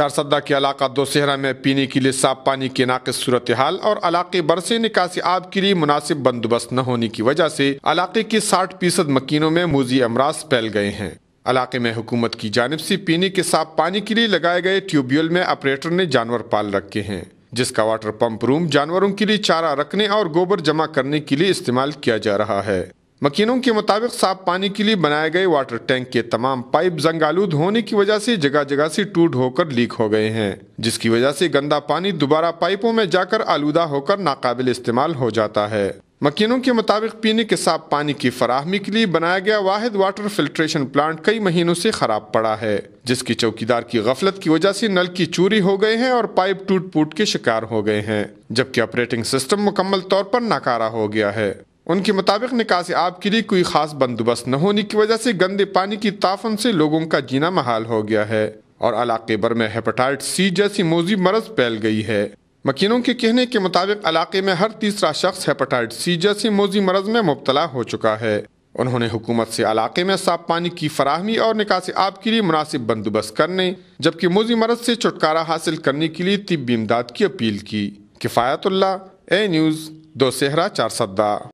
चारसदा के इलाका दोसहरा में पीने के लिए साफ पानी के नाकस सूरत हाल और इलाके बरसे निकासी आब के लिए मुनासिब बंदोबस्त न होने की वजह से इलाके के साठ फीसद मकीनों में मोजी अमराज फैल गए हैं इलाके में हुकूमत की जानब से पीने के साफ पानी के लिए लगाए गए ट्यूबवेल में ऑपरेटर ने जानवर पाल रखे हैं जिसका वाटर पंप रूम जानवरों के लिए चारा रखने और गोबर जमा करने के लिए इस्तेमाल किया जा रहा है मकीनों के मुताबिक साफ पानी के लिए बनाए गए वाटर टैंक के तमाम पाइप जंग आलूद होने की वजह से जगह जगह से टूट होकर लीक हो गए हैं जिसकी वजह से गंदा पानी दोबारा पाइपों में जाकर आलूदा होकर नाकाबिल इस्तेमाल हो जाता है मकीनों के मुताबिक पीने के साफ पानी की फराहमी के लिए बनाया गया वाहिद वाटर फिल्ट्रेशन प्लांट कई महीनों से खराब पड़ा है जिसकी चौकीदार की गफलत की वजह से नल की चोरी हो गए हैं और पाइप टूट फूट के शिकार हो गए हैं जबकि ऑपरेटिंग सिस्टम मुकम्मल तौर पर नाकारा हो गया है उनके मुताबिक निकास आब के लिए कोई खास बंदोबस्त न होने की वजह से गंदे पानी की ताफन से लोगों का जीना महाल हो गया है और इलाके भर में हेपेटाइट सी जैसी मोजी मरज फैल गई है मकीनों के कहने के मुताबिक इलाके में हर तीसरा शख्स हेपेटाइट सी जैसी मोजी मरज में मुबतला हो चुका है उन्होंने हुकूमत से इलाके में साफ पानी की फराहमी और निकास आब के लिए मुनासिब बंदोबस्त करने जबकि मोजी मरज से छुटकारा हासिल करने के लिए तिबी इमदाद की अपील की किफ़ायतुल्ला ए न्यूज़ दो सेहरा चार सद्दा